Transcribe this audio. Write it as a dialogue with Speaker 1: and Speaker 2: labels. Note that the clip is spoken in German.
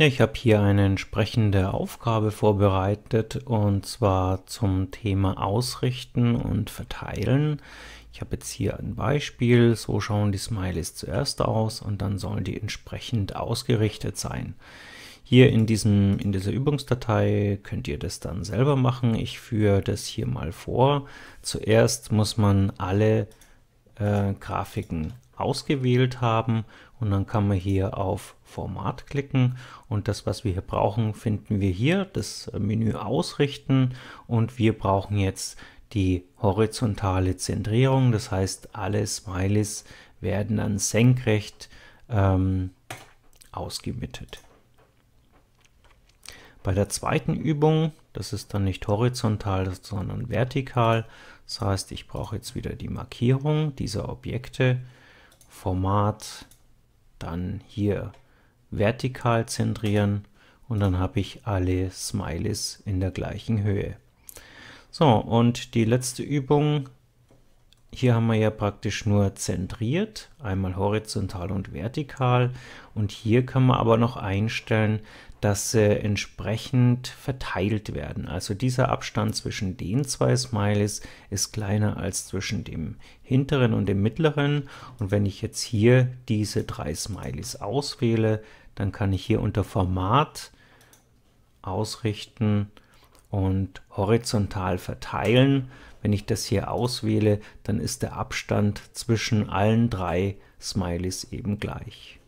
Speaker 1: Ich habe hier eine entsprechende Aufgabe vorbereitet und zwar zum Thema Ausrichten und Verteilen. Ich habe jetzt hier ein Beispiel, so schauen die Smileys zuerst aus und dann sollen die entsprechend ausgerichtet sein. Hier in, diesem, in dieser Übungsdatei könnt ihr das dann selber machen. Ich führe das hier mal vor. Zuerst muss man alle äh, Grafiken ausgewählt haben und dann kann man hier auf Format klicken und das, was wir hier brauchen, finden wir hier, das Menü ausrichten und wir brauchen jetzt die horizontale Zentrierung, das heißt alle Smileys werden dann senkrecht ähm, ausgemittet. Bei der zweiten Übung, das ist dann nicht horizontal, sondern vertikal. Das heißt, ich brauche jetzt wieder die Markierung dieser Objekte. Format, dann hier vertikal zentrieren und dann habe ich alle Smileys in der gleichen Höhe. So, und die letzte Übung hier haben wir ja praktisch nur zentriert, einmal horizontal und vertikal. Und hier kann man aber noch einstellen, dass sie entsprechend verteilt werden. Also dieser Abstand zwischen den zwei Smileys ist kleiner als zwischen dem hinteren und dem mittleren. Und wenn ich jetzt hier diese drei Smileys auswähle, dann kann ich hier unter Format ausrichten, und horizontal verteilen. Wenn ich das hier auswähle, dann ist der Abstand zwischen allen drei Smileys eben gleich.